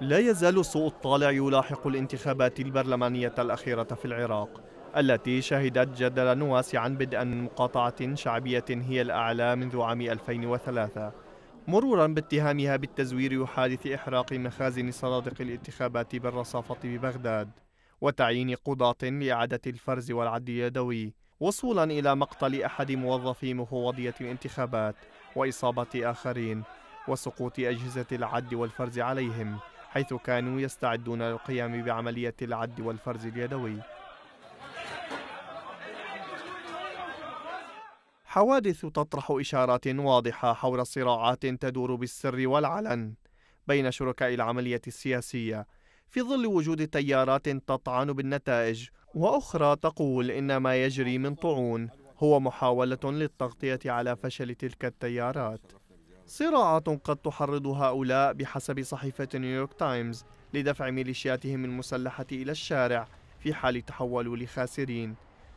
لا يزال سوء الطالع يلاحق الانتخابات البرلمانية الأخيرة في العراق التي شهدت جدلا واسعا بدءا من مقاطعة شعبية هي الأعلى منذ عام 2003 مرورا باتهامها بالتزوير وحادث إحراق مخازن صنادق الانتخابات بالرصافة ببغداد وتعيين قضاة لإعادة الفرز والعد اليدوي وصولا إلى مقتل أحد موظفي مفوضية الانتخابات وإصابة آخرين وسقوط أجهزة العد والفرز عليهم حيث كانوا يستعدون للقيام بعملية العد والفرز اليدوي حوادث تطرح إشارات واضحة حول صراعات تدور بالسر والعلن بين شركاء العملية السياسية في ظل وجود تيارات تطعن بالنتائج وأخرى تقول إن ما يجري من طعون هو محاولة للتغطية على فشل تلك التيارات صراعات قد تحرض هؤلاء بحسب صحيفة نيويورك تايمز لدفع ميليشياتهم المسلحة إلى الشارع في حال تحولوا لخاسرين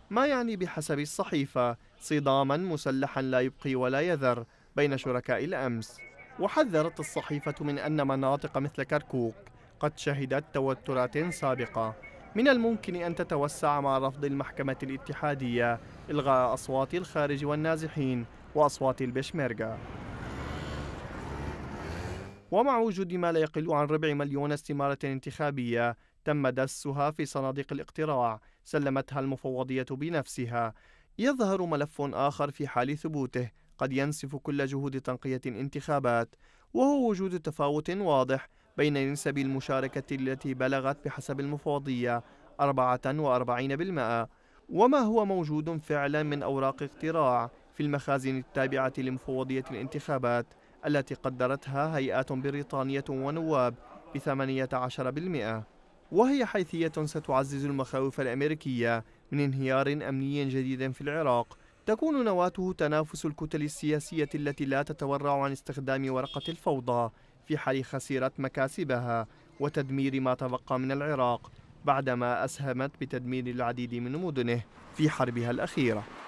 ما يعني بحسب الصحيفة صداما مسلحا لا يبقي ولا يذر بين شركاء الأمس وحذرت الصحيفة من أن مناطق مثل كركوك قد شهدت توترات سابقة من الممكن أن تتوسع مع رفض المحكمة الاتحادية إلغاء أصوات الخارج والنازحين وأصوات البشميرغا ومع وجود ما لا يقل عن ربع مليون استمارة انتخابية تم دسها في صناديق الاقتراع سلمتها المفوضية بنفسها يظهر ملف آخر في حال ثبوته قد ينسف كل جهود تنقية الانتخابات وهو وجود تفاوت واضح بين نسب المشاركة التي بلغت بحسب المفوضية 44% وما هو موجود فعلا من أوراق اقتراع في المخازن التابعة لمفوضية الانتخابات التي قدرتها هيئات بريطانية ونواب ب 18% وهي حيثية ستعزز المخاوف الأمريكية من انهيار أمني جديد في العراق تكون نواته تنافس الكتل السياسية التي لا تتورع عن استخدام ورقة الفوضى في حال خسرت مكاسبها وتدمير ما تبقى من العراق بعدما أسهمت بتدمير العديد من مدنه في حربها الأخيرة